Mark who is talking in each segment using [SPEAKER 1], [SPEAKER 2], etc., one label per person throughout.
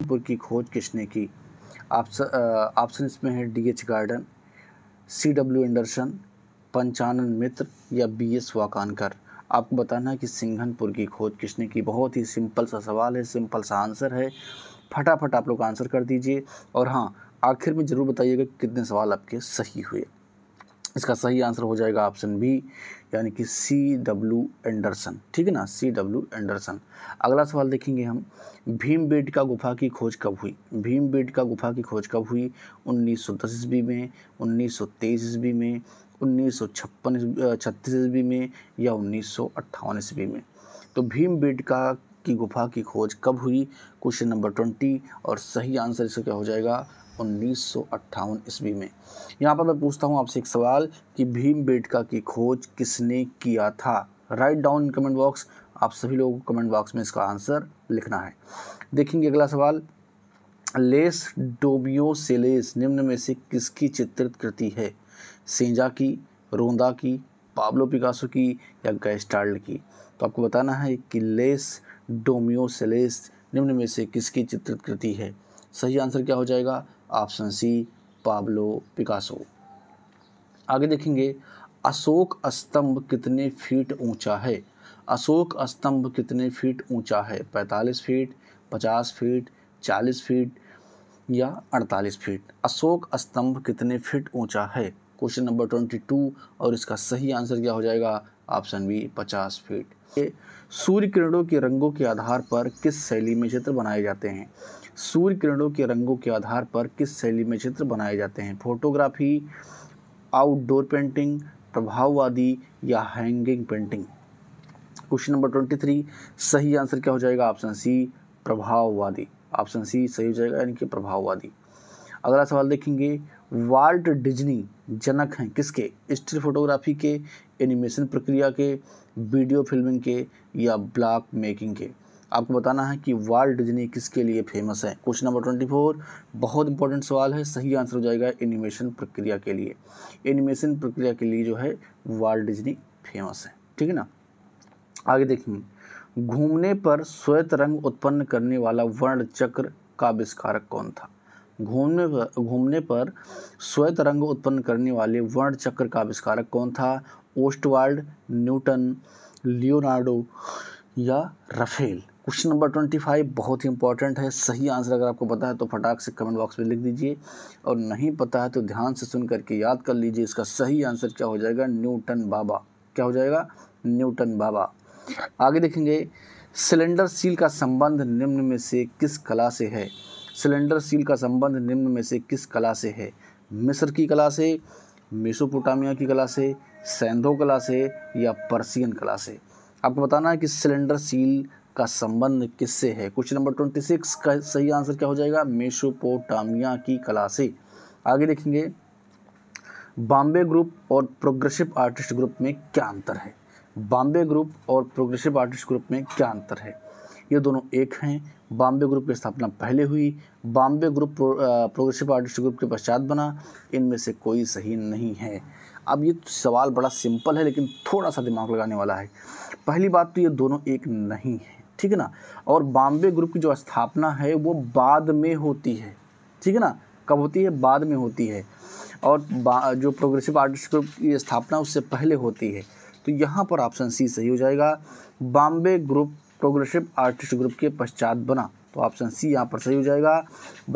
[SPEAKER 1] रामपुर की खोज किसने की ऑप्शन इसमें uh, है D H Gardner C W Anderson Panchanan Mitra या बी एस वाकानकर आपको बताना है कि सिंघनपुर की खोज किसने की बहुत ही सिंपल सा सवाल है सिंपल सा आंसर है फटाफट आप लोग आंसर कर दीजिए और हाँ आखिर में ज़रूर बताइएगा कितने सवाल आपके सही हुए इसका सही आंसर हो जाएगा ऑप्शन बी यानी कि सी डब्ल्यू एंडरसन ठीक है ना सी डब्ल्यू एंडरसन अगला सवाल देखेंगे हम भीम का गुफा की खोज कब हुई भीम बेट का गुफा की खोज कब हुई 1910 ईस्वी में 1923 ईस्वी में उन्नीस सौ छप्पन छत्तीस ईस्वी में या उन्नीस सौ अट्ठावन ईस्वी में तो भीम की गुफा की खोज कब हुई क्वेश्चन नंबर ट्वेंटी और सही आंसर इसका क्या हो जाएगा उन्नीस ईस्वी में यहाँ पर मैं पूछता हूँ आपसे एक सवाल कि भीम बेटका की खोज किसने किया था राइट डाउन कमेंट बॉक्स आप सभी लोगों को कमेंट बॉक्स में इसका आंसर लिखना है देखेंगे अगला सवाल लेस डोबियो सेलेस निम्न में से किसकी चित्रित कृति है सेंजा की रोंदा की पाब्लो पिकासो की या गैस्टार्ड की तो आपको बताना है कि लेस डोमियो सेलेस निम्न में से किसकी चित्रित कृति है सही आंसर क्या हो जाएगा ऑप्शन सी पाब्लो पिकासो आगे देखेंगे अशोक स्तंभ कितने फीट ऊंचा है अशोक स्तंभ कितने फीट ऊंचा है 45 फीट 50 फीट 40 फीट या 48 फीट अशोक स्तंभ कितने फीट ऊंचा है क्वेश्चन नंबर 22 और इसका सही आंसर क्या हो जाएगा ऑप्शन बी 50 फीट सूर्य किरणों के रंगों के आधार पर किस शैली में चित्र बनाए जाते हैं सूर्य किरणों के रंगों के आधार पर किस शैली में चित्र बनाए जाते हैं फोटोग्राफी आउटडोर पेंटिंग प्रभाववादी या hanging painting question number twenty three सही आंसर क्या हो जाएगा ऑप्शन सी प्रभाववादी ऑप्शन सी सही हो जाएगा यानी कि प्रभाववादी अगला सवाल देखेंगे वाल्ट डिज्नी जनक हैं किसके स्टिल फोटोग्राफी के एनिमेशन प्रक्रिया के वीडियो फिल्मिंग के या ब्लॉक मेकिंग के आपको बताना है कि वर्ल्ड डिज्नी किसके लिए फेमस है क्वेश्चन नंबर ट्वेंटी फोर बहुत इंपॉर्टेंट सवाल है सही आंसर हो जाएगा एनिमेशन प्रक्रिया के लिए एनिमेशन प्रक्रिया के लिए जो है वर्ल्ड डिज्नी फेमस है ठीक है ना आगे देखेंगे घूमने पर श्वेत रंग उत्पन्न करने वाला वर्ण चक्र का आविष्कारक कौन था घूमने पर घूमने पर श्वेत रंग उत्पन्न करने वाले वर्ण चक्र का आविष्कारक कौन था ओस्टवाल्ड न्यूटन लियोनार्डो या Raphael question number twenty five बहुत ही इंपॉर्टेंट है सही आंसर अगर आपको पता है तो फटाक से कमेंट बॉक्स में लिख दीजिए और नहीं पता है तो ध्यान से सुन करके याद कर लीजिए इसका सही आंसर क्या हो जाएगा न्यूटन बाबा क्या हो जाएगा न्यूटन बाबा आगे देखेंगे सिलेंडर सील का संबंध निम्न में से किस कला से है सिलेंडर सील का संबंध निम्न में से किस कला से है मिस्र की कला से मेसोपोटामिया की कला से सेंधो कला से या पर्सियन कला से आपको बताना है कि सिलेंडर सील का संबंध किससे है क्वेश्चन नंबर ट्वेंटी सिक्स का सही आंसर क्या हो जाएगा मेसोपोटामिया की कला से आगे देखेंगे बॉम्बे ग्रुप और प्रोग्रेसिव आर्टिस्ट ग्रुप में क्या अंतर है बॉम्बे ग्रुप और प्रोग्रेसिव आर्टिस्ट ग्रुप में क्या अंतर है ये दोनों एक हैं बॉम्बे ग्रुप की स्थापना पहले हुई Bombay group progressive artist group के पश्चात बना इनमें से कोई सही नहीं है अब ये सवाल बड़ा सिंपल है लेकिन थोड़ा सा दिमाग लगाने वाला है पहली बात तो ये दोनों एक नहीं है ठीक है ना और बॉम्बे ग्रुप की जो स्थापना है वो बाद में होती है ठीक है ना कब होती है बाद में होती है और जो प्रोग्रेसिव आर्टिस्ट ग्रुप की स्थापना उससे पहले होती है तो यहाँ पर ऑप्शन सी सही हो जाएगा Bombay group progressive artist group के पश्चात बना तो ऑप्शन सी यहाँ पर सही हो जाएगा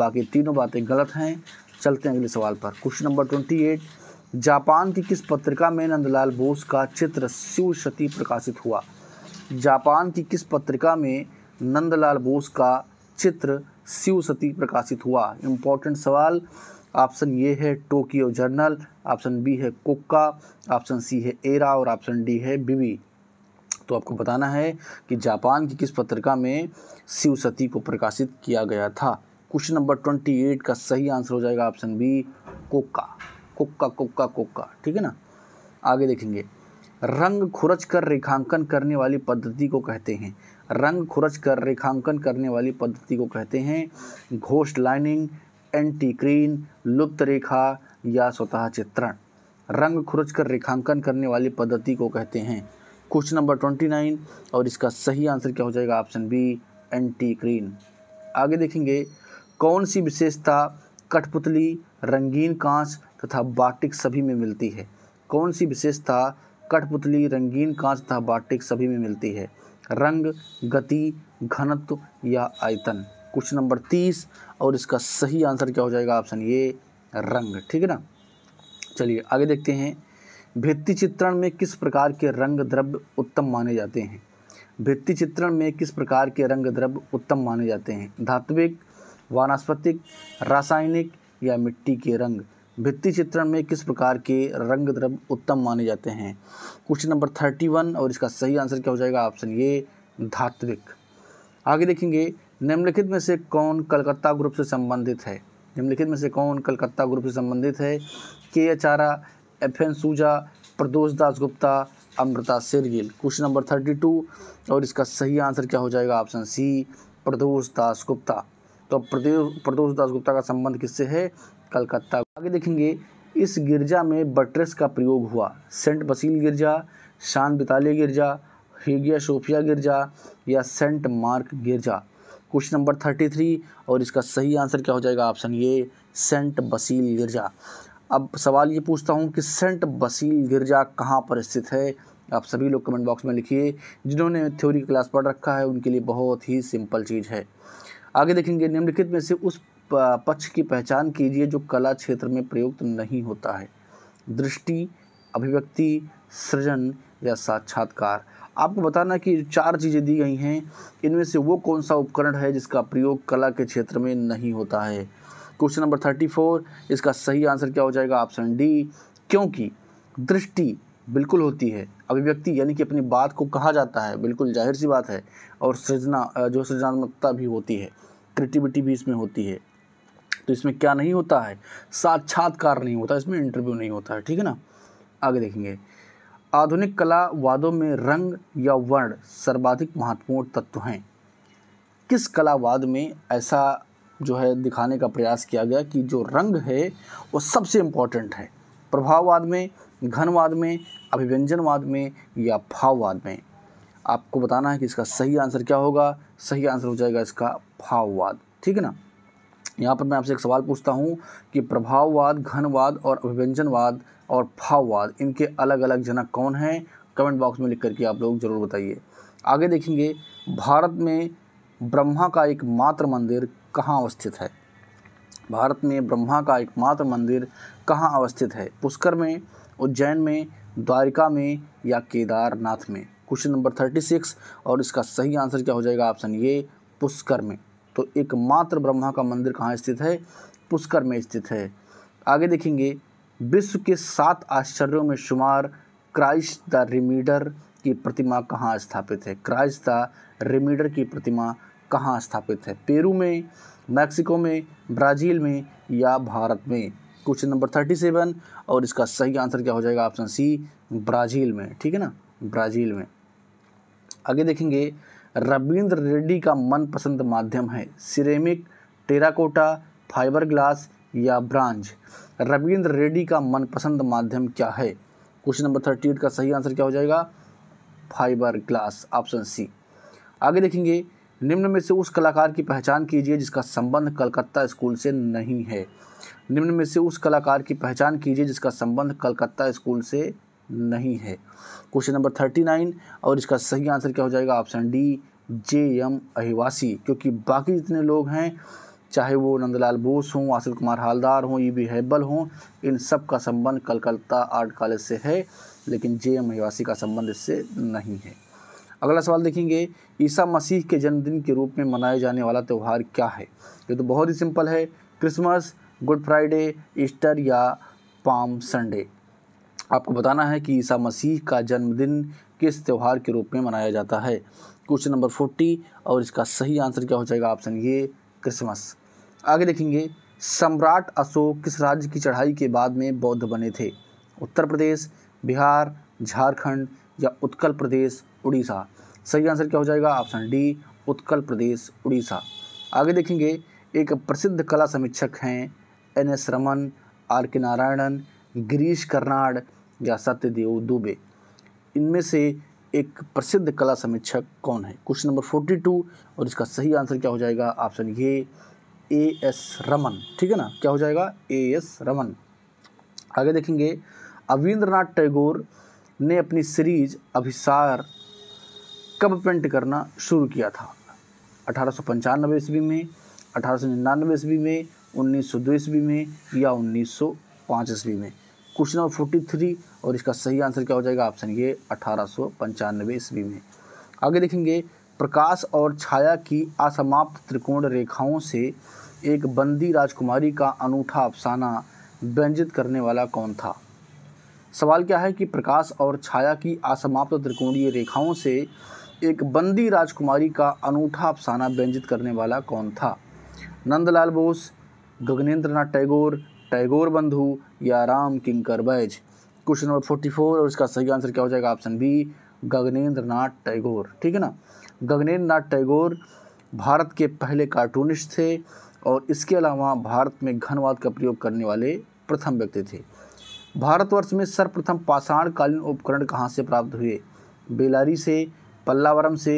[SPEAKER 1] बाकी तीनों बातें गलत हैं चलते हैं अगले सवाल पर question number twenty eight Japan की किस पत्रिका में नंदलाल बोस का चित्र शिव क्षति प्रकाशित हुआ जापान की किस पत्रिका में नंदलाल बोस का चित्र शिव सती प्रकाशित हुआ इम्पोर्टेंट सवाल ऑप्शन ये है टोक्यो जर्नल ऑप्शन बी है कोक्का ऑप्शन सी है एरा और ऑप्शन डी है बीवी तो आपको बताना है कि जापान की किस पत्रिका में शिव सती को प्रकाशित किया गया था क्वेश्चन नंबर ट्वेंटी एट का सही आंसर हो जाएगा ऑप्शन बी कोक्का कोक्का कोक्का कोक्का ठीक है ना आगे देखेंगे रंग खुरच कर रेखांकन करने वाली पद्धति को कहते हैं रंग खुरच कर रेखांकन करने वाली पद्धति को कहते हैं घोष लाइनिंग एंटी क्रीन लुप्त रेखा या स्वतः चित्रण रंग खुरच कर रेखांकन करने वाली पद्धति को कहते हैं क्वेश्चन नंबर ट्वेंटी नाइन और इसका सही आंसर क्या हो जाएगा ऑप्शन बी एंटी क्रीन आगे देखेंगे कौन सी विशेषता कठपुतली रंगीन कांच तथा बाटिक सभी में मिलती है कौन सी विशेषता कठपुतली रंगीन कांच तथा बाटिक सभी में मिलती है रंग गति घनत्व या आयतन क्वेश्चन नंबर तीस और इसका सही आंसर क्या हो जाएगा ऑप्शन ये रंग ठीक है ना चलिए आगे देखते हैं भित्ति चित्रण में किस प्रकार के रंग द्रव्य उत्तम माने जाते हैं भित्ति चित्रण में किस प्रकार के रंग द्रव्य उत्तम माने जाते हैं धात्विक वानस्पतिक रासायनिक या मिट्टी के रंग भित्ति चित्रण में किस प्रकार के रंग द्रव्य उत्तम माने जाते हैं क्वेश्चन नंबर थर्टी वन और इसका सही आंसर क्या हो जाएगा ऑप्शन ये धात्विक आगे देखेंगे निम्नलिखित में से कौन कलकत्ता ग्रुप से संबंधित है निम्नलिखित में से कौन कलकत्ता ग्रुप से संबंधित है के अचारा F N Souza Pradosh Das Gupta Amrita Shergil question number thirty two और इसका सही आंसर क्या हो जाएगा ऑप्शन सी प्रदोष दास गुप्ता तो प्रदोष दास गुप्ता का संबंध किससे है कलकत्ता आगे देखेंगे इस गिरजा में बट्रेस का प्रयोग हुआ सेंट बसील गिरजा शान बिताली गिरजा हेगिया सोफिया गिरजा या सेंट मार्क गिरजा क्वेश्चन नंबर थर्टी थ्री और इसका सही आंसर क्या हो जाएगा ऑप्शन ये सेंट बसील गिरजा अब सवाल ये पूछता हूँ कि सेंट बसील गिरजा कहाँ पर स्थित है आप सभी लोग कमेंट बॉक्स में लिखिए जिन्होंने थ्योरी क्लास पढ़ रखा है उनके लिए बहुत ही सिंपल चीज़ है आगे देखेंगे निम्नलिखित में से उस पक्ष की पहचान कीजिए जो कला क्षेत्र में प्रयुक्त नहीं होता है दृष्टि अभिव्यक्ति सृजन या साक्षात्कार आपको बताना कि चार चीज़ें दी गई हैं इनमें से वो कौन सा उपकरण है जिसका प्रयोग कला के क्षेत्र में नहीं होता है क्वेश्चन नंबर थर्टी फोर इसका सही आंसर क्या हो जाएगा ऑप्शन डी क्योंकि दृष्टि बिल्कुल होती है अभिव्यक्ति यानी कि अपनी बात को कहा जाता है बिल्कुल जाहिर सी बात है और सृजना जो सृजनात्मकता भी होती है क्रिएटिविटी भी इसमें होती है तो इसमें क्या नहीं होता है साक्षात्कार नहीं होता इसमें इंटरव्यू नहीं होता है ठीक है ना आगे देखेंगे आधुनिक कला वादों में रंग या वर्ण सर्वाधिक महत्वपूर्ण तत्व हैं किस कलावाद में ऐसा जो है दिखाने का प्रयास किया गया कि जो रंग है वो सबसे इम्पोर्टेंट है प्रभाववाद में घनवाद में अभिव्यंजनवाद में या भाववाद में आपको बताना है कि इसका सही आंसर क्या होगा सही आंसर हो जाएगा इसका भाववाद ठीक है ना यहाँ पर मैं आपसे एक सवाल पूछता हूँ कि प्रभाववाद घनवाद और अभिव्यंजनवाद और भाववाद इनके अलग अलग जनक कौन हैं कमेंट बॉक्स में लिख करके आप लोग ज़रूर बताइए आगे देखेंगे भारत में ब्रह्मा का एकमात्र मंदिर कहाँ अवस्थित है भारत में ब्रह्मा का एकमात्र मंदिर कहाँ अवस्थित है पुष्कर में उज्जैन में द्वारिका में या केदारनाथ में क्वेश्चन नंबर थर्टी सिक्स और इसका सही आंसर क्या हो जाएगा ऑप्शन ये पुष्कर में तो एकमात्र ब्रह्मा का मंदिर कहाँ स्थित है पुष्कर में स्थित है आगे देखेंगे विश्व के सात आश्चर्यों में शुमार क्राइस्ट द रिमीडर की प्रतिमा कहाँ स्थापित है क्राइस्ट द रिमीडर की प्रतिमा कहाँ स्थापित है पेरू में मैक्सिको में ब्राज़ील में या भारत में क्वेश्चन नंबर थर्टी सेवन और इसका सही आंसर क्या हो जाएगा ऑप्शन सी ब्राज़ील में ठीक है ना ब्राज़ील में आगे देखेंगे रविंद्र रेड्डी का मनपसंद माध्यम है सिरेमिक टेराकोटा फाइबर ग्लास या ब्रांज रविंद्र रेड्डी का मनपसंद माध्यम क्या है क्वेश्चन नंबर थर्टी एट का सही आंसर क्या हो जाएगा फाइबर ग्लास ऑप्शन सी आगे देखेंगे निम्न में से उस कलाकार की पहचान कीजिए जिसका संबंध कलकत्ता स्कूल से नहीं है निम्न में से उस कलाकार की पहचान कीजिए जिसका संबंध कलकत्ता स्कूल से नहीं है क्वेश्चन नंबर थर्टी नाइन और इसका सही आंसर क्या हो जाएगा option D J M Ahivasi क्योंकि बाकी जितने लोग हैं चाहे वो नंदलाल बोस हों आसिफ कुमार हालदार हों ई बी हैबल हों इन सब का संबंध कलकत्ता आर्ट कॉलेज से है लेकिन जे एम अहिवासी का संबंध इससे नहीं है अगला सवाल देखेंगे ईसा मसीह के जन्मदिन के रूप में मनाया जाने वाला त्यौहार क्या है ये तो बहुत ही सिंपल है क्रिसमस गुड फ्राइडे ईस्टर या पाम संडे आपको बताना है कि ईसा मसीह का जन्मदिन किस त्यौहार के रूप में मनाया जाता है क्वेश्चन नंबर फोर्टी और इसका सही आंसर क्या हो जाएगा ऑप्शन ये क्रिसमस आगे देखेंगे सम्राट अशोक किस राज्य की चढ़ाई के बाद में बौद्ध बने थे उत्तर प्रदेश बिहार झारखंड या उत्कल प्रदेश उड़ीसा सही आंसर क्या हो जाएगा ऑप्शन डी उत्कल प्रदेश उड़ीसा आगे देखेंगे एक प्रसिद्ध कला समीक्षक हैं एन एस रमन आर के नारायणन गिरीश कर्नाड या सत्यदेव दुबे इनमें से एक प्रसिद्ध कला समीक्षक कौन है क्वेश्चन नंबर फोर्टी टू और इसका सही आंसर क्या हो जाएगा ऑप्शन ये ए एस रमन ठीक है ना क्या हो जाएगा ए एस रमन आगे देखेंगे अविंद्रनाथ टैगोर ने अपनी सीरीज अभिसार कब पेंट करना शुरू किया था अठारह सौ ईस्वी में अठारह सौ निन्यानवे ईस्वी में उन्नीस सौ दो ईस्वी में या उन्नीस सौ पाँच ईस्वी में क्वेश्चन नंबर फोर्टी थ्री और इसका सही आंसर क्या हो जाएगा ऑप्शन ये अठारह सौ पंचानवे ईस्वी में आगे देखेंगे प्रकाश और छाया की असमाप्त त्रिकोण रेखाओं से एक बंदी राजकुमारी का अनूठा अफसाना व्यंजित करने वाला कौन था सवाल क्या है कि प्रकाश और छाया की असमाप्त त्रिकोणीय रेखाओं से एक बंदी राजकुमारी का अनूठा अफसाना व्यंजित करने वाला कौन था नंदलाल बोस नाथ टैगोर टैगोर बंधु या Ram Kinkar Baij question number forty four और इसका सही आंसर क्या हो जाएगा ऑप्शन बी गगनेन्द्र नाथ टैगोर ठीक है ना गगनेन्द्र नाथ टैगोर भारत के पहले कार्टूनिस्ट थे और इसके अलावा भारत में घनवाद का प्रयोग करने वाले प्रथम व्यक्ति थे भारतवर्ष में सर्वप्रथम पाषाणकालीन उपकरण कहाँ से प्राप्त हुए बेलारी से पल्लावरम से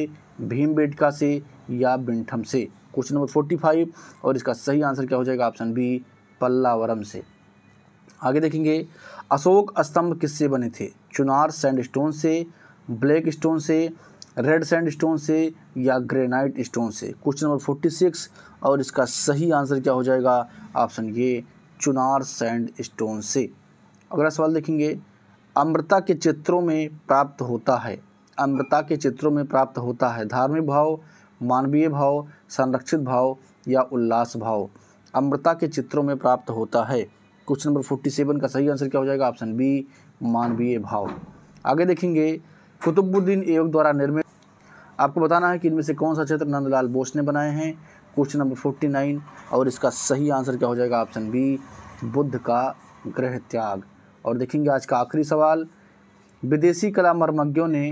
[SPEAKER 1] भीमबेटका से या बिंठम से क्वेश्चन नंबर फोर्टी फाइव और इसका सही आंसर क्या हो जाएगा ऑप्शन बी पल्लावरम से आगे देखेंगे अशोक स्तंभ किससे बने थे चुनार सैंड स्टोन से ब्लैक स्टोन से रेड सैंड स्टोन से या ग्रेनाइट स्टोन से क्वेश्चन नंबर फोर्टी सिक्स और इसका सही आंसर क्या हो जाएगा ऑप्शन ये चुनार सैंड स्टोन से अगला सवाल देखेंगे अमृता के चित्रों में प्राप्त होता है अमृता के चित्रों में प्राप्त होता है धार्मिक भाव मानवीय भाव संरक्षित भाव या उल्लास भाव अमृता के चित्रों में प्राप्त होता है क्वेश्चन नंबर फोर्टी सेवन का सही आंसर क्या हो जाएगा ऑप्शन बी मानवीय भाव आगे देखेंगे कुतुबुद्दीन एयोग द्वारा निर्मित आपको बताना है कि इनमें से कौन सा क्षेत्र नंदलाल बोस ने बनाए हैं क्वेश्चन नंबर फोर्टी नाइन और इसका सही आंसर क्या हो जाएगा ऑप्शन बी बुद्ध का ग्रह त्याग और देखेंगे आज का आखिरी सवाल विदेशी कला मर्मज्ञों ने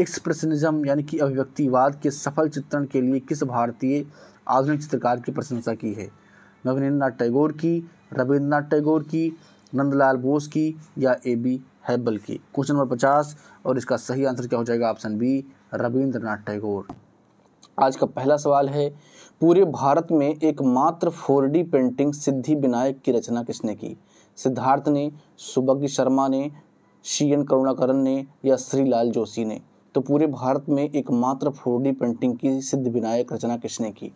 [SPEAKER 1] एक्सप्रेशनिज्म यानी कि अभिव्यक्तिवाद के सफल चित्रण के लिए किस भारतीय आधुनिक चित्रकार की प्रशंसा की है नवीनेन्द्रनाथ टैगोर की रविन्द्रनाथ टैगोर की नंदलाल बोस की या ए बी हैबल की क्वेश्चन नंबर पचास और इसका सही आंसर क्या हो जाएगा ऑप्शन बी रविंद्रनाथ टैगोर आज का पहला सवाल है पूरे भारत में एकमात्र four D painting Siddhi Vinayak की रचना किसने की सिद्धार्थ ने सुबग्गी शर्मा ने शी एन करुणाकरण ने या श्रीलाल जोशी ने तो पूरे भारत में एकमात्र फोर पेंटिंग की सिद्ध विनायक रचना किसने की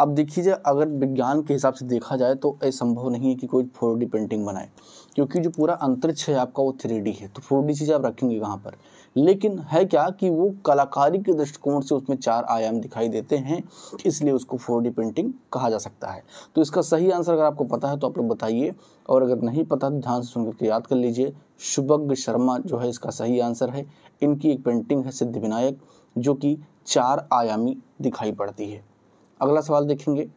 [SPEAKER 1] अब देखिए अगर विज्ञान के हिसाब से देखा जाए तो ऐसा संभव नहीं है कि कोई फोर पेंटिंग बनाए क्योंकि जो पूरा अंतरिक्ष है आपका वो थ्री है तो फोर चीज़ आप रखेंगे कहाँ पर लेकिन है क्या कि वो कलाकारी के दृष्टिकोण से उसमें चार आयाम दिखाई देते हैं इसलिए उसको फोर पेंटिंग कहा जा सकता है तो इसका सही आंसर अगर आपको पता है तो आप लोग बताइए और अगर नहीं पता तो ध्यान से सुन करके याद कर लीजिए शुभग शर्मा जो है इसका सही आंसर है इनकी एक पेंटिंग है सिद्ध विनायक जो कि चार आयामी दिखाई पड़ती है अगला सवाल देखेंगे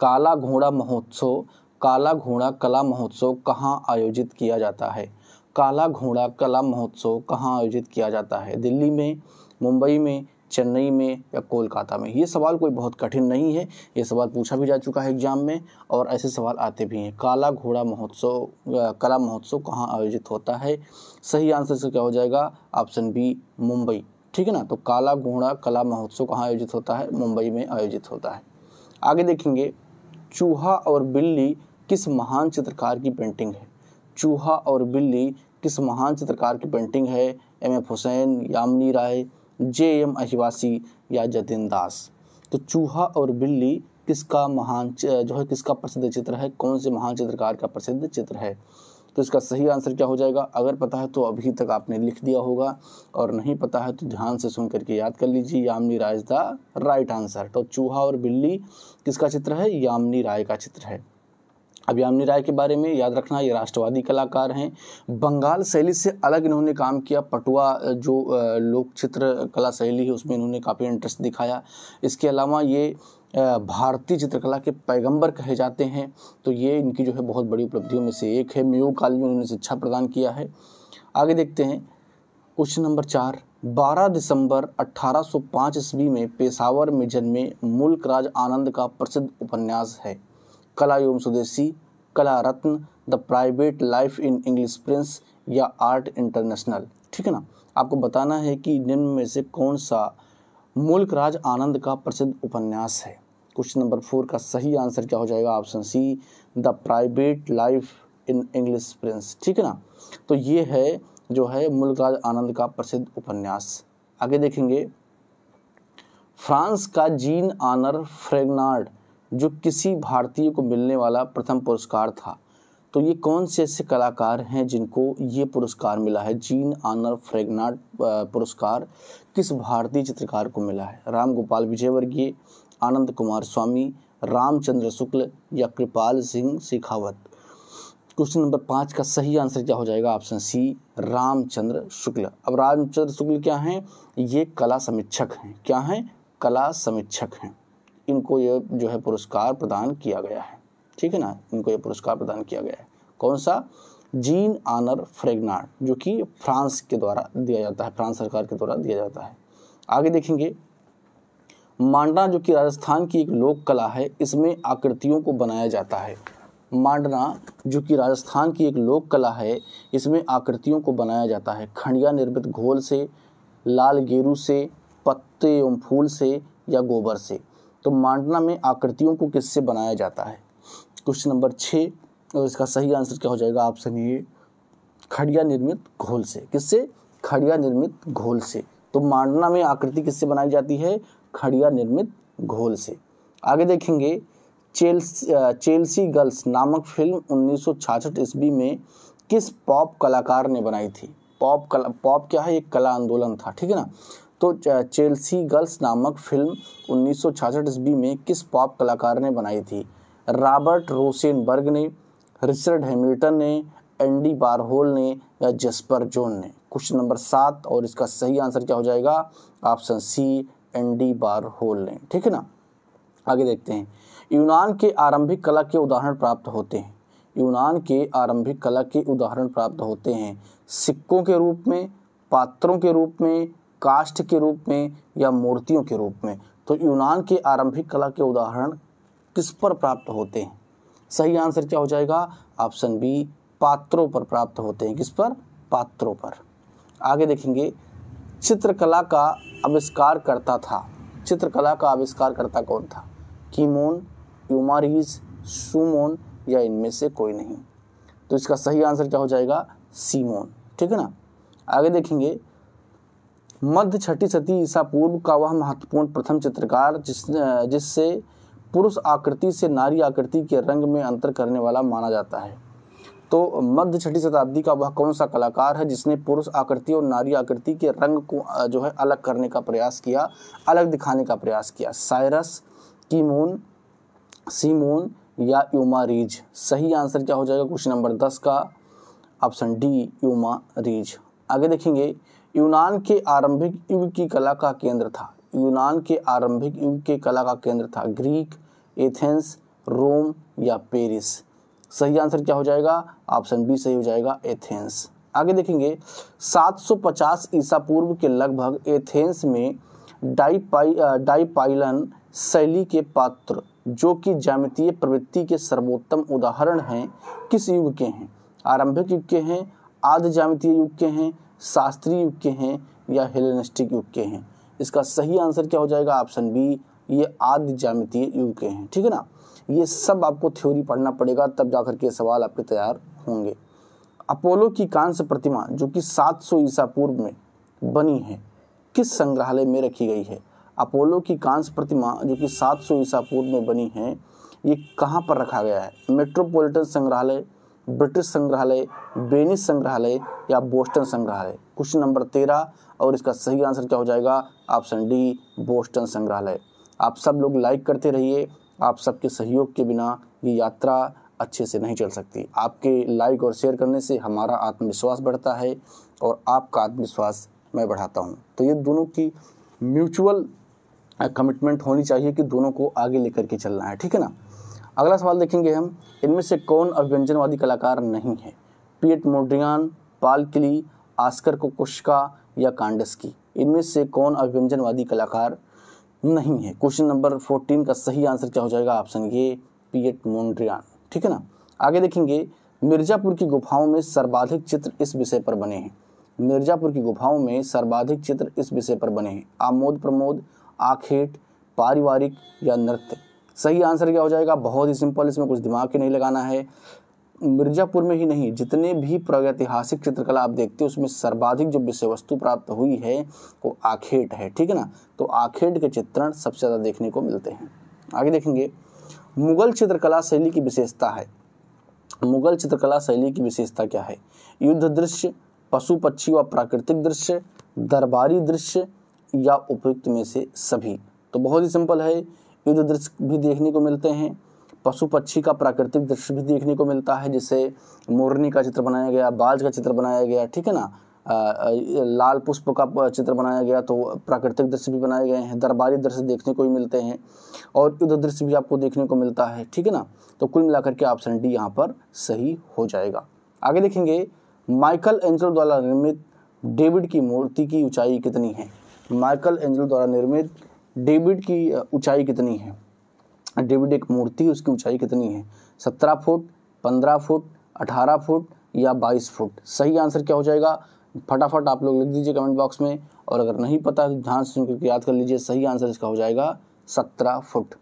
[SPEAKER 1] काला घोड़ा महोत्सव काला घोड़ा कला महोत्सव कहाँ आयोजित किया जाता है काला घोड़ा कला महोत्सव कहाँ आयोजित किया जाता है दिल्ली में मुंबई में चेन्नई में या कोलकाता में ये सवाल कोई बहुत कठिन नहीं है ये सवाल पूछा भी जा चुका है एग्जाम में और ऐसे सवाल आते भी हैं काला घोड़ा महोत्सव कला महोत्सव कहाँ आयोजित होता है सही आंसर से क्या हो जाएगा ऑप्शन बी मुंबई ठीक है ना तो काला घोड़ा कला महोत्सव कहाँ आयोजित होता है मुंबई में आयोजित होता है आगे देखेंगे चूहा और बिल्ली किस महान चित्रकार की पेंटिंग है चूहा और बिल्ली किस महान चित्रकार की पेंटिंग है M F Husain Yamini Roy J M Ahivasi या जतिन दास तो चूहा और बिल्ली किसका महान जो है किसका प्रसिद्ध चित्र है कौन से महान चित्रकार का प्रसिद्ध चित्र है तो इसका सही आंसर क्या हो जाएगा अगर पता है तो अभी तक आपने लिख दिया होगा और नहीं पता है तो ध्यान से सुन करके याद कर लीजिए Yamini Roy is the right answer तो चूहा और बिल्ली किसका चित्र है यामिनी राय का चित्र है अभियामनी राय के बारे में याद रखना ये राष्ट्रवादी कलाकार हैं बंगाल शैली से अलग इन्होंने काम किया पटुआ जो लोक चित्र कला शैली है उसमें इन्होंने काफ़ी इंटरेस्ट दिखाया इसके अलावा ये भारतीय चित्रकला के पैगंबर कहे जाते हैं तो ये इनकी जो है बहुत बड़ी उपलब्धियों में से एक है म्यू काल में उन्होंने शिक्षा प्रदान किया है आगे देखते हैं क्वेश्चन नंबर चार बारह दिसंबर 1805 ईस्वी में पेशावर में जन्मे राज आनंद का प्रसिद्ध उपन्यास है कला एवं स्वदेशी कला रत्न the private life in English prince या आर्ट इंटरनेशनल ठीक है ना आपको बताना है कि निम्न में से कौन सा राज आनंद का प्रसिद्ध उपन्यास है क्वेश्चन नंबर फोर का सही आंसर क्या हो जाएगा option C the private life in English prince ठीक है ना तो ये है जो है राज आनंद का प्रसिद्ध उपन्यास आगे देखेंगे फ्रांस का जीन आनर फ्रेगनार्ड जो किसी भारतीय को मिलने वाला प्रथम पुरस्कार था तो ये कौन से ऐसे कलाकार हैं जिनको ये पुरस्कार मिला है जीन आनर फ्रेगनाट पुरस्कार किस भारतीय चित्रकार को मिला है राम गोपाल विजयवर्गीय आनंद कुमार स्वामी रामचंद्र शुक्ल या कृपाल सिंह शेखावत क्वेश्चन नंबर पाँच का सही आंसर क्या हो जाएगा ऑप्शन सी रामचंद्र शुक्ल अब रामचंद्र शुक्ल क्या हैं ये कला समीक्षक हैं क्या हैं कला समीक्षक हैं इनको ये जो है पुरस्कार प्रदान किया गया है ठीक है ना इनको ये पुरस्कार प्रदान किया गया है कौन सा जीन आनर फ्रेगनार्ड जो कि फ्रांस के द्वारा दिया जाता है फ्रांस सरकार के द्वारा दिया जाता है आगे देखेंगे मांडना जो कि राजस्थान की एक लोक कला है इसमें आकृतियों को बनाया जाता है मांडना जो कि राजस्थान की एक लोक कला है इसमें आकृतियों को बनाया जाता है खंडिया निर्मित घोल से लाल गेरू से पत्ते एवं फूल से या गोबर से तो मांडना में आकृतियों को किससे बनाया जाता है क्वेश्चन नंबर छः और इसका सही आंसर क्या हो जाएगा आप ये खड़िया निर्मित घोल से किससे खड़िया निर्मित घोल से तो मांडना में आकृति किससे बनाई जाती है खड़िया निर्मित घोल से आगे देखेंगे चेल्स चेल्सी गर्ल्स नामक फिल्म उन्नीस ईस्वी में किस पॉप कलाकार ने बनाई थी पॉप कला पॉप क्या है एक कला आंदोलन था ठीक है ना तो चेल्सी गर्ल्स नामक फिल्म 1966 ईस्वी में किस पॉप कलाकार ने बनाई थी रॉबर्ट रोसेनबर्ग ने रिचर्ड हैमिल्टन ने एंडी बारहोल ने या जस्पर जोन ने क्वेश्चन नंबर सात और इसका सही आंसर क्या हो जाएगा ऑप्शन सी एंडी बारहोल ने ठीक है ना आगे देखते हैं यूनान के आरंभिक कला के उदाहरण प्राप्त होते हैं यूनान के आरंभिक कला के उदाहरण प्राप्त होते हैं सिक्कों के रूप में पात्रों के रूप में काष्ठ के रूप में या मूर्तियों के रूप में तो यूनान के आरंभिक कला के उदाहरण किस पर प्राप्त होते हैं सही आंसर क्या हो जाएगा ऑप्शन बी पात्रों पर प्राप्त होते हैं किस पर पात्रों पर आगे देखेंगे चित्रकला का आविष्कार करता था चित्रकला का आविष्कार करता कौन था कीमोन यूमारीज सुमोन या इनमें से कोई नहीं तो इसका सही आंसर क्या हो जाएगा सीमोन ठीक है ना आगे देखेंगे मध्य छठी सदी ईसा पूर्व का वह महत्वपूर्ण प्रथम चित्रकार जिस जिससे पुरुष आकृति से नारी आकृति के रंग में अंतर करने वाला माना जाता है तो मध्य छठी शताब्दी का वह कौन सा कलाकार है जिसने पुरुष आकृति और नारी आकृति के रंग को जो है अलग करने का प्रयास किया अलग दिखाने का प्रयास किया साइरस कीमोन सीमोन या यूमा रीज सही आंसर क्या हो जाएगा क्वेश्चन नंबर दस का ऑप्शन डी यूमा रीज आगे देखेंगे यूनान के आरंभिक युग की कला का केंद्र था यूनान के आरंभिक युग के कला का केंद्र था ग्रीक एथेंस रोम या पेरिस सही आंसर क्या हो जाएगा ऑप्शन बी सही हो जाएगा एथेंस आगे देखेंगे 750 ईसा पूर्व के लगभग एथेंस में डाईपाई डाईपाइलन शैली के पात्र जो कि जामितीय प्रवृत्ति के सर्वोत्तम उदाहरण हैं किस युग के हैं आरंभिक युग के हैं आदि जामितीय युग के हैं शास्त्रीय युग के हैं या हेलेनिस्टिक युग के हैं इसका सही आंसर क्या हो जाएगा ऑप्शन बी ये आदि जामितीय युग के हैं ठीक है ना ये सब आपको थ्योरी पढ़ना पड़ेगा तब जाकर के सवाल आपके तैयार होंगे अपोलो की कांस्य प्रतिमा जो कि 700 ईसा पूर्व में बनी है किस संग्रहालय में रखी गई है अपोलो की कांस्य प्रतिमा जो कि 700 ईसा पूर्व में बनी है ये कहाँ पर रखा गया है मेट्रोपॉलिटन संग्रहालय ब्रिटिश संग्रहालय बेनिस संग्रहालय या बोस्टन संग्रहालय क्वेश्चन नंबर तेरह और इसका सही आंसर क्या हो जाएगा ऑप्शन डी बोस्टन संग्रहालय आप सब लोग लाइक करते रहिए आप सबके सहयोग के बिना ये यात्रा अच्छे से नहीं चल सकती आपके लाइक और शेयर करने से हमारा आत्मविश्वास बढ़ता है और आपका आत्मविश्वास मैं बढ़ाता हूँ तो ये दोनों की म्यूचुअल कमिटमेंट होनी चाहिए कि दोनों को आगे लेकर के चलना है ठीक है ना अगला सवाल देखेंगे हम इनमें से कौन अभ्यंजनवादी कलाकार नहीं है पीएट मोड्रियान पाल किली आस्कर कोकुशका या की इनमें से कौन अभ्यंजनवादी कलाकार नहीं है क्वेश्चन नंबर फोर्टीन का सही आंसर क्या हो जाएगा ऑप्शन ये पीएट मोन्ड्रियान ठीक है ना आगे देखेंगे मिर्ज़ापुर की गुफाओं में सर्वाधिक चित्र इस विषय पर बने हैं मिर्ज़ापुर की गुफाओं में सर्वाधिक चित्र इस विषय पर बने हैं आमोद प्रमोद आखेट पारिवारिक या नृत्य सही आंसर क्या हो जाएगा बहुत ही सिंपल इसमें कुछ दिमाग के नहीं लगाना है मिर्जापुर में ही नहीं जितने भी प्रागैतिहासिक चित्रकला आप देखते हो उसमें सर्वाधिक जो विषय वस्तु प्राप्त हुई है वो आखेट है ठीक है ना तो आखेट के चित्रण सबसे ज़्यादा देखने को मिलते हैं आगे देखेंगे मुगल चित्रकला शैली की विशेषता है मुगल चित्रकला शैली की विशेषता क्या है युद्ध दृश्य पशु पक्षी व प्राकृतिक दृश्य दरबारी दृश्य या उपयुक्त में से सभी तो बहुत ही सिंपल है युद्ध दृश्य भी देखने को मिलते हैं पशु पक्षी का प्राकृतिक दृश्य भी देखने को मिलता है जैसे मोरनी का चित्र बनाया गया बाज का चित्र बनाया गया ठीक है ना लाल पुष्प का चित्र बनाया गया तो प्राकृतिक दृश्य भी बनाए गए हैं दरबारी दृश्य देखने को भी मिलते हैं और युद्ध दृश्य भी आपको देखने को मिलता है ठीक है ना तो कुल मिलाकर के ऑप्शन डी यहाँ पर सही हो जाएगा आगे देखेंगे माइकल एंजल द्वारा निर्मित डेविड की मूर्ति की ऊंचाई कितनी है माइकल एंजल द्वारा निर्मित डेविड की ऊंचाई कितनी है डेविड एक मूर्ति उसकी ऊंचाई कितनी है सत्रह फुट पंद्रह फुट अठारह फुट या बाईस फुट सही आंसर क्या हो जाएगा फटाफट आप लोग लिख दीजिए कमेंट बॉक्स में और अगर नहीं पता तो ध्यान से उनको याद कर लीजिए सही आंसर इसका हो जाएगा सत्रह फुट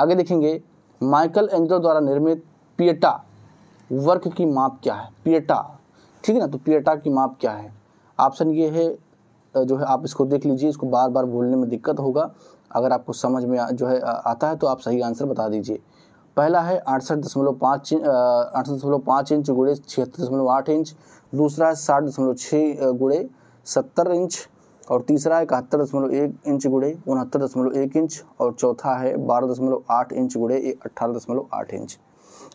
[SPEAKER 1] आगे देखेंगे माइकल एंजलो द्वारा निर्मित पिएटा वर्क की माप क्या है पिएटा ठीक है ना तो पियटा की माप क्या है ऑप्शन ये है जो है आप इसको देख लीजिए इसको बार बार बोलने में दिक्कत होगा अगर आपको समझ में जो है आता है तो आप सही आंसर बता दीजिए पहला है अड़सठ दशमलव पाँच अड़सठ दशमलव पाँच इंच गुड़े छिहत्तर दशमलव आठ इंच दूसरा है साठ दशमलव छः गुड़े सत्तर इंच और तीसरा है इकहत्तर दशमलव एक इंच गुड़े उनहत्तर दशमलव एक इंच और चौथा है बारह दशमलव आठ इंच गुड़े अट्ठारह दशमलव आठ इंच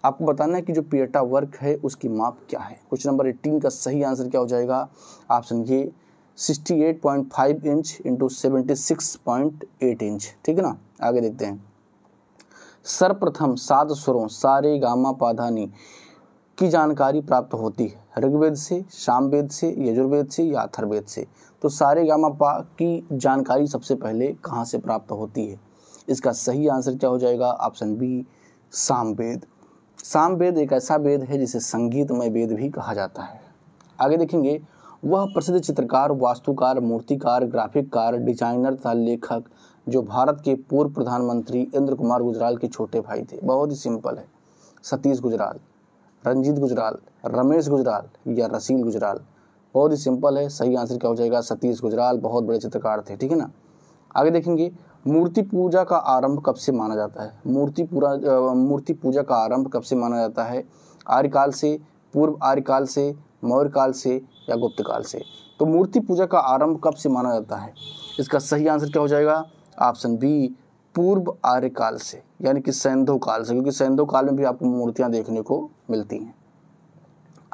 [SPEAKER 1] आपको बताना है कि जो पियटा वर्क है उसकी माप क्या है क्वेश्चन नंबर एट्टीन का सही आंसर क्या हो जाएगा ऑप्शन ये 68.5 इंच इंटू सेवेंटी इंच ठीक है ना आगे देखते हैं सर्वप्रथम सात स्वरों सारे गामा पाधानी की जानकारी प्राप्त होती है ऋग्वेद से शामवेद से यजुर्वेद से या अथर्वेद से तो सारे गामा पा की जानकारी सबसे पहले कहाँ से प्राप्त होती है इसका सही आंसर क्या हो जाएगा ऑप्शन बी सामवेद सामवेद एक ऐसा वेद है जिसे संगीतमय वेद भी कहा जाता है आगे देखेंगे वह प्रसिद्ध चित्रकार वास्तुकार मूर्तिकार ग्राफिककार डिजाइनर तथा लेखक जो भारत के पूर्व प्रधानमंत्री इंद्र कुमार गुजराल के छोटे भाई थे बहुत ही सिंपल है सतीश गुजराल रंजीत गुजराल रमेश गुजराल या रसील गुजराल बहुत ही सिंपल है सही आंसर क्या हो जाएगा सतीश गुजराल बहुत बड़े चित्रकार थे ठीक है ना आगे देखेंगे मूर्ति पूजा का आरंभ कब से माना जाता है मूर्ति पूरा मूर्ति पूजा का आरंभ कब से माना जाता है आर्यकाल से पूर्व आर्यकाल से मौर्य काल से या गुप्त काल से तो मूर्ति पूजा का आरंभ कब से माना जाता है इसका सही आंसर क्या हो जाएगा ऑप्शन बी पूर्व आर्य काल से यानी कि सैंधो काल से क्योंकि सैंधो काल में भी आपको मूर्तियाँ देखने को मिलती हैं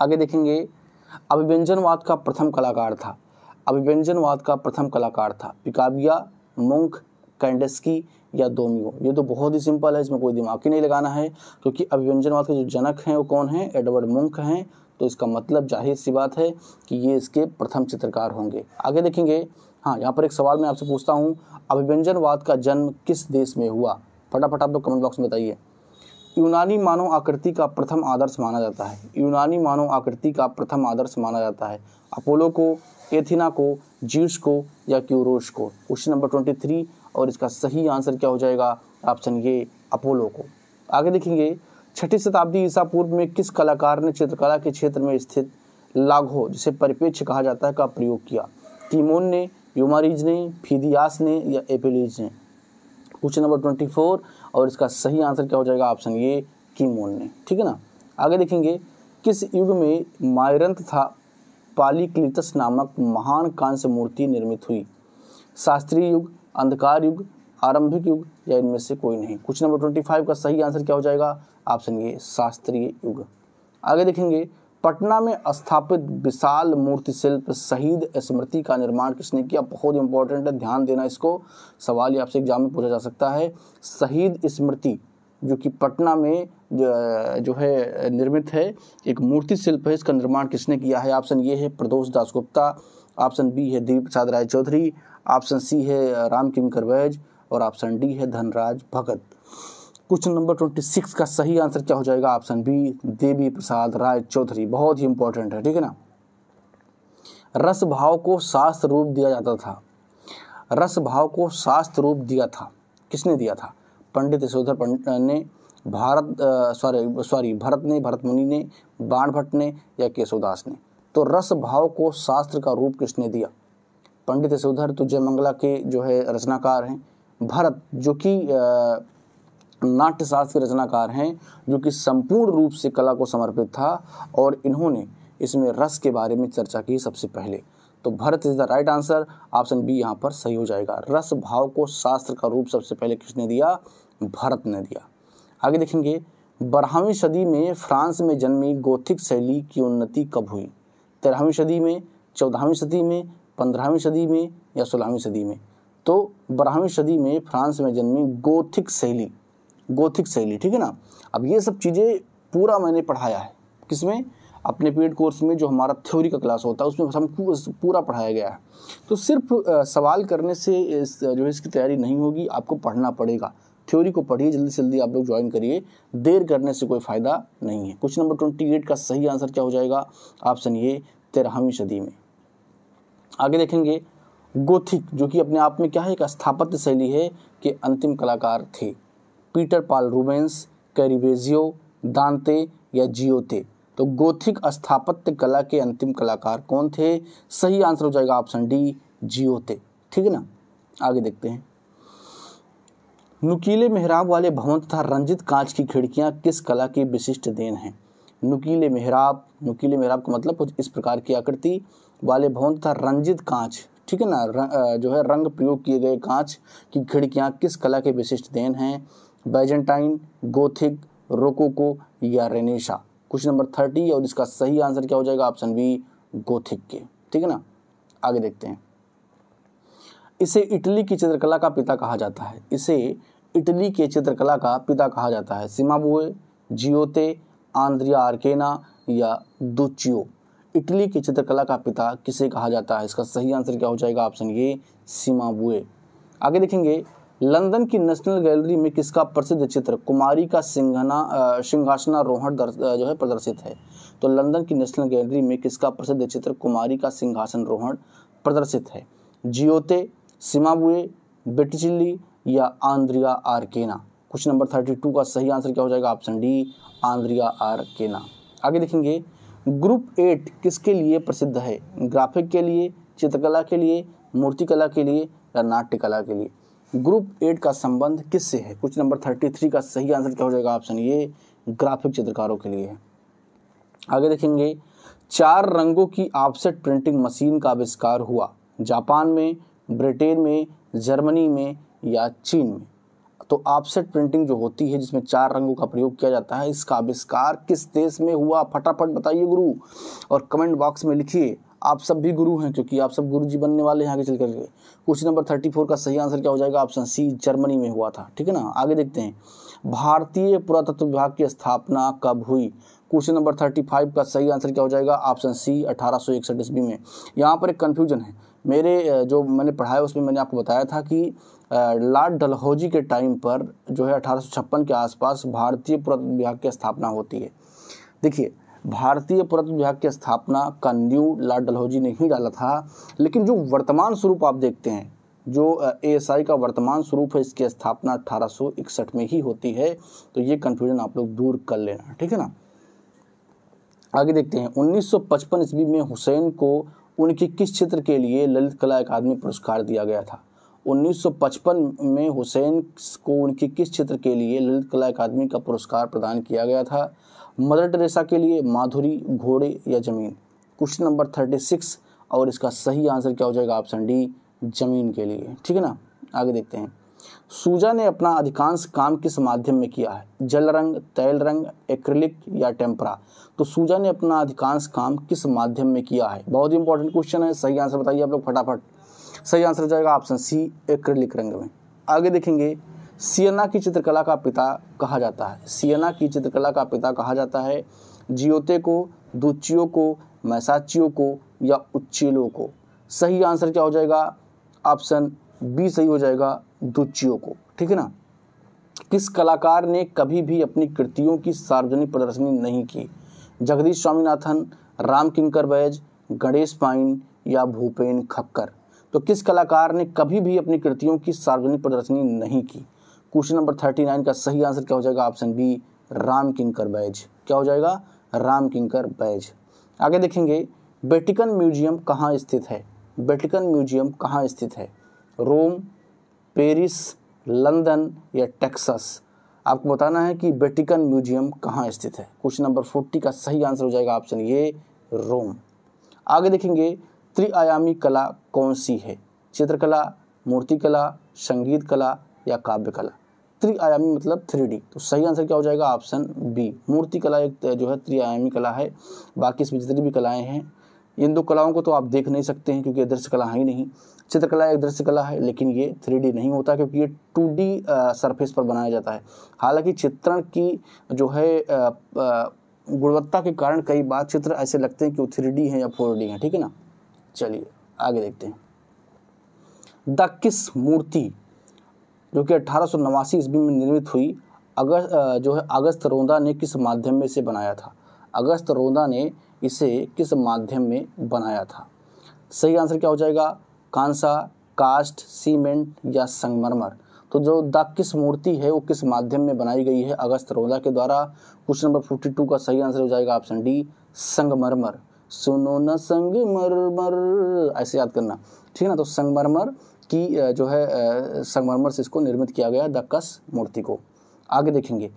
[SPEAKER 1] आगे देखेंगे अभिव्यंजनवाद का प्रथम कलाकार था अभिव्यंजनवाद का प्रथम कलाकार था पिकाबिया मुंख कैंडेस्की या दोमियो ये तो बहुत ही सिंपल है इसमें कोई दिमाग ही नहीं लगाना है क्योंकि अभिव्यंजनवाद के जो जनक हैं वो कौन हैं एडवर्ड मुंक हैं तो इसका मतलब जाहिर सी बात है कि ये इसके प्रथम चित्रकार होंगे आगे देखेंगे हाँ यहाँ पर एक सवाल मैं आपसे पूछता हूँ अभिव्यंजनवाद का जन्म किस देश में हुआ फटाफट आप लोग कमेंट बॉक्स में बताइए यूनानी मानव आकृति का प्रथम आदर्श माना जाता है यूनानी मानव आकृति का प्रथम आदर्श माना जाता है अपोलो को एथिना को जीव को या क्यूरोश को क्वेश्चन नंबर ट्वेंटी थ्री और इसका सही आंसर क्या हो जाएगा ऑप्शन ये अपोलो को आगे देखेंगे छठी शताब्दी ईसा पूर्व में किस कलाकार ने चित्रकला के क्षेत्र में स्थित लाघो जिसे परिपेक्ष कहा जाता है का प्रयोग किया टीमोन ने यूमारीज ने फीदियास ने या एपिलीज ने क्वेश्चन नंबर ट्वेंटी फोर और इसका सही आंसर क्या हो जाएगा ऑप्शन ये कीमोन ने ठीक है ना आगे देखेंगे किस युग में मायरंत था पालीक्लितस नामक महान कांस्य मूर्ति निर्मित हुई शास्त्रीय युग अंधकार युग आरंभिक युग या इनमें से कोई नहीं क्वेश्चन नंबर ट्वेंटी फाइव का सही आंसर क्या हो जाएगा ऑप्शन ये शास्त्रीय युग आगे देखेंगे पटना में स्थापित विशाल मूर्ति शिल्प शहीद स्मृति का निर्माण किसने किया बहुत इंपॉर्टेंट है ध्यान देना इसको सवाल ये आपसे एग्जाम में पूछा जा सकता है शहीद स्मृति जो कि पटना में जो है निर्मित है एक मूर्ति शिल्प है इसका निर्माण किसने किया है ऑप्शन ये है प्रदोष दास गुप्ता ऑप्शन बी है देवी प्रसाद राय चौधरी ऑप्शन सी है राम किंकर वैज और ऑप्शन डी है Dhanraj Bhagat question number twenty six का सही आंसर क्या हो जाएगा ऑप्शन बी देवी प्रसाद राय चौधरी बहुत ही इंपॉर्टेंट है ठीक है ना रस भाव को शास्त्र रूप दिया जाता था रस भाव को शास्त्र रूप दिया था किसने दिया था पंडित यशोधर पंडित ने भारत सॉरी सॉरी भरत ने भरत मुनि ने बाण भट्ट ने या केशवदास ने तो रस भाव को शास्त्र का रूप किसने दिया पंडित यशोधर तो जयमंगला के जो है रचनाकार हैं भरत जो कि नाट्यशास्त्र के रचनाकार हैं जो कि संपूर्ण रूप से कला को समर्पित था और इन्होंने इसमें रस के बारे में चर्चा की सबसे पहले तो Bharat is the right answer option B यहाँ पर सही हो जाएगा रस भाव को शास्त्र का रूप सबसे पहले किसने दिया भरत ने दिया आगे देखेंगे बारहवीं सदी में फ्रांस में जन्मी गोथिक शैली की उन्नति कब हुई तेरहवीं सदी में चौदहवीं सदी में पंद्रहवीं सदी में या सोलहवीं सदी में तो बारहवीं सदी में फ्रांस में जन्मी गोथिक शैली गोथिक शैली ठीक है ना अब ये सब चीज़ें पूरा मैंने पढ़ाया है किसमें अपने पेड कोर्स में जो हमारा थ्योरी का क्लास होता है उसमें हम पूरा पढ़ाया गया है तो सिर्फ सवाल करने से इस जो है इसकी तैयारी नहीं होगी आपको पढ़ना पड़ेगा थ्योरी को पढ़िए जल्दी से जल्दी आप लोग ज्वाइन करिए देर करने से कोई फ़ायदा नहीं है क्वेश्चन नंबर ट्वेंटी एट का सही आंसर क्या हो जाएगा ऑप्शन ये तेरहवीं सदी में आगे देखेंगे गोथिक जो कि अपने आप में क्या है एक स्थापत्य शैली है के अंतिम कलाकार थे पीटर पाल रूबेंस कैरिबेजियो दांते या जियोते तो गोथिक स्थापत्य कला के अंतिम कलाकार कौन थे सही आंसर हो जाएगा ऑप्शन डी जियोते ठीक है ना आगे देखते हैं नुकीले मेहराब वाले भवन तथा रंजित कांच की खिड़कियां किस कला की विशिष्ट देन है नुकीले मेहराब नुकीले मेहराब का मतलब कुछ इस प्रकार की आकृति वाले भवन तथा रंजित कांच ठीक है ना जो है रंग प्रयोग किए गए कांच की खिड़कियाँ किस कला के विशिष्ट देन हैं बैजेंटाइन गोथिक रोकोको या रेनेशा क्वेश्चन नंबर थर्टी और इसका सही आंसर क्या हो जाएगा ऑप्शन बी गोथिक के ठीक है ना आगे देखते हैं इसे इटली की चित्रकला का पिता कहा जाता है इसे इटली के चित्रकला का पिता कहा जाता है सिमाबुए जियोते आंद्रिया आर्केना या दुचियो इटली की चित्रकला का पिता किसे कहा जाता है इसका सही आंसर क्या हो जाएगा ऑप्शन ये सीमाबुए आगे देखेंगे लंदन की नेशनल गैलरी में किसका प्रसिद्ध चित्र कुमारी का सिंघना सिंहासनारोहण जो है प्रदर्शित है तो लंदन की नेशनल गैलरी में किसका प्रसिद्ध चित्र कुमारी का सिंहासन रोहण प्रदर्शित है जियोते सिमाबुए बेटिचिली या Andrea Orcagna question number thirty two का सही आंसर क्या हो जाएगा ऑप्शन डी आंद्रिया आर केना आगे देखेंगे ग्रुप एट किसके लिए प्रसिद्ध है ग्राफिक के लिए चित्रकला के लिए मूर्तिकला के लिए या नाट्य कला के लिए ग्रुप एट का संबंध किससे है कुछ नंबर थर्टी थ्री का सही आंसर क्या हो जाएगा ऑप्शन ये ग्राफिक चित्रकारों के लिए है आगे देखेंगे चार रंगों की ऑफसेट प्रिंटिंग मशीन का आविष्कार हुआ जापान में ब्रिटेन में जर्मनी में या चीन में तो ऑफसेट प्रिंटिंग जो होती है जिसमें चार रंगों का प्रयोग किया जाता है इसका आविष्कार किस देश में हुआ फटाफट बताइए गुरु और कमेंट बॉक्स में लिखिए आप सब भी गुरु हैं क्योंकि आप सब गुरु जी बनने वाले हैं आगे चल करके क्वेश्चन नंबर थर्टी फोर का सही आंसर क्या हो जाएगा ऑप्शन सी जर्मनी में हुआ था ठीक है ना आगे देखते हैं भारतीय पुरातत्व विभाग की स्थापना कब हुई क्वेश्चन नंबर थर्टी फाइव का सही आंसर क्या हो जाएगा ऑप्शन सी अठारह सौ इकसठ ईस्वी में यहाँ पर एक कन्फ्यूजन है मेरे जो मैंने पढ़ाया उसमें मैंने आपको बताया था कि लॉर्ड डलहौजी के टाइम पर जो है अठारह के आसपास भारतीय पुरातत्व विभाग की स्थापना होती है देखिए भारतीय पुरातत्व विभाग की स्थापना का न्यू लॉर्ड डलहौजी ने ही डाला था लेकिन जो वर्तमान स्वरूप आप देखते हैं जो ए का वर्तमान स्वरूप है इसकी स्थापना अठारह में ही होती है तो ये कन्फ्यूजन आप लोग दूर कर लेना ठीक है ना आगे देखते हैं 1955 ईस्वी में हुसैन को उनके किस क्षेत्र के लिए ललित कला अकादमी पुरस्कार दिया गया था 1955 में हुसैन को उनकी किस चित्र के लिए ललित कला अकादमी का पुरस्कार प्रदान किया गया था मदर टेरेसा के लिए माधुरी घोड़े या जमीन क्वेश्चन नंबर 36 और इसका सही आंसर क्या हो जाएगा ऑप्शन डी जमीन के लिए ठीक है ना आगे देखते हैं सूजा ने अपना अधिकांश काम किस माध्यम में किया है जल रंग तैल रंग एक्रिलिक या टेम्परा तो सूजा ने अपना अधिकांश काम किस माध्यम में किया है बहुत ही इंपॉर्टेंट क्वेश्चन है सही आंसर बताइए आप लोग फटाफट सही आंसर हो जाएगा ऑप्शन सी एक्रेलिक रंग में आगे देखेंगे सियना की चित्रकला का पिता कहा जाता है सियना की चित्रकला का पिता कहा जाता है जियोते को दुचियो को मैसाचियो को या उच्चेलो को सही आंसर क्या हो जाएगा ऑप्शन बी सही हो जाएगा दुचियो को ठीक है ना किस कलाकार ने कभी भी अपनी कृतियों की सार्वजनिक प्रदर्शनी नहीं की जगदीश स्वामीनाथन राम किंकर बैज गणेश पाइन या भूपेन खक्कर तो किस कलाकार ने कभी भी अपनी कृतियों की सार्वजनिक प्रदर्शनी नहीं की क्वेश्चन नंबर थर्टी नाइन का सही आंसर क्या हो जाएगा ऑप्शन बी राम किंकर बैज क्या हो जाएगा राम किंकर बैज आगे देखेंगे बेटिकन म्यूजियम कहाँ स्थित है बेटिकन म्यूजियम कहाँ स्थित है रोम पेरिस लंदन या टेक्सास आपको बताना है कि बेटिकन म्यूजियम कहाँ स्थित है क्वेश्चन नंबर फोर्टी का सही आंसर हो जाएगा ऑप्शन ये रोम आगे देखेंगे त्रिआयामी कला कौन सी है चित्रकला मूर्तिकला संगीत कला या काव्य कला त्रिआयामी मतलब थ्री तो सही आंसर क्या हो जाएगा ऑप्शन बी मूर्ति कला एक जो है त्रिआयामी कला है बाकी इसमें जितनी भी कलाएँ हैं इन दो कलाओं को तो आप देख नहीं सकते हैं क्योंकि दृश्य कला है ही नहीं चित्रकला एक दृश्य कला है लेकिन ये थ्री नहीं होता क्योंकि ये टू डी सरफेस पर बनाया जाता है हालांकि चित्रण की जो है गुणवत्ता के कारण कई बार चित्र ऐसे लगते हैं कि वो थ्री हैं या फोर हैं ठीक है ना चलिए आगे देखते हैं द किस मूर्ति जो कि अठारह ईस्वी में निर्मित हुई अगस्त जो है अगस्त रोंदा ने किस माध्यम में इसे बनाया था अगस्त रोंदा ने इसे किस माध्यम में बनाया था सही आंसर क्या हो जाएगा कांसा कास्ट सीमेंट या संगमरमर तो जो द किस मूर्ति है वो किस माध्यम में बनाई गई है अगस्त रोंदा के द्वारा क्वेश्चन नंबर फोर्टी टू का सही आंसर हो जाएगा ऑप्शन डी संगमरमर सुनो न संग मरमर ऐसे याद करना ठीक है ना तो संगमरमर की जो है संगमरमर से इसको निर्मित किया गया दक्कस मूर्ति को आगे देखेंगे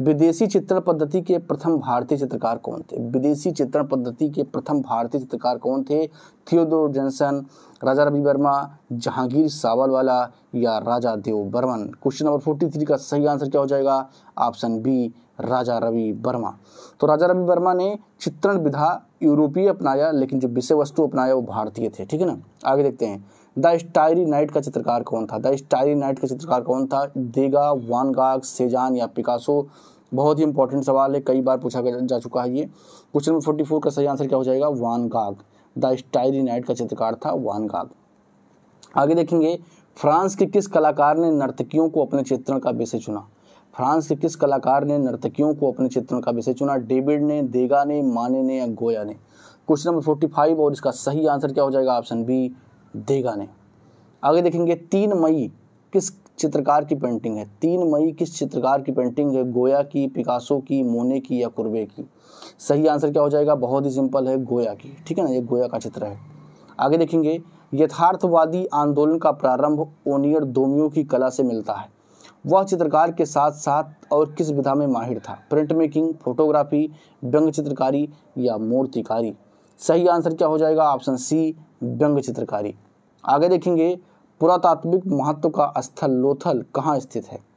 [SPEAKER 1] विदेशी चित्रण पद्धति के प्रथम भारतीय चित्रकार कौन थे विदेशी चित्रण पद्धति के प्रथम भारतीय चित्रकार कौन थे थियोडोर जेंसन राजा रवि वर्मा जहांगीर सावलवाला या Raja Deb Barman question number forty three का सही आंसर क्या हो जाएगा ऑप्शन बी राजा रवि वर्मा तो राजा रवि वर्मा ने चित्रण विधा यूरोपीय अपनाया लेकिन जो विषय वस्तु अपनाया वो भारतीय थे ठीक है ना आगे देखते हैं द स्टायरी नाइट का चित्रकार कौन था द स्टायरी नाइट का चित्रकार कौन था देगा वानगाग सेजान या पिकासो बहुत ही इंपॉर्टेंट सवाल है कई बार पूछा जा चुका है ये क्वेश्चन नंबर फोर्टी फोर का सही आंसर क्या हो जाएगा वानगाग द स्टायरी नाइट का चित्रकार था वानगाग आगे देखेंगे फ्रांस के किस कलाकार ने नर्तकियों को अपने चित्रण का विषय चुना फ्रांस के किस कलाकार ने नर्तकियों को अपने चित्रों का विषय चुना डेविड ने देगा ने माने ने या गोया ने क्वेश्चन नंबर फोर्टी फाइव और इसका सही आंसर क्या हो जाएगा ऑप्शन बी देगा ने आगे देखेंगे तीन मई किस चित्रकार की पेंटिंग है तीन मई किस चित्रकार की पेंटिंग है गोया की पिकासो की मोने की या कुर्बे की सही आंसर क्या हो जाएगा बहुत ही सिंपल है गोया की ठीक है ना ये गोया का चित्र है आगे देखेंगे यथार्थवादी आंदोलन का प्रारंभ ओनियर दोमियों की कला से मिलता है वह चित्रकार के साथ साथ और किस विधा में माहिर था प्रिंट मेकिंग फोटोग्राफी व्यंग चित्रकारी या मूर्तिकारी सही आंसर क्या हो जाएगा ऑप्शन सी व्यंग चित्रकारी आगे देखेंगे पुरातात्विक महत्व का स्थल लोथल कहाँ स्थित है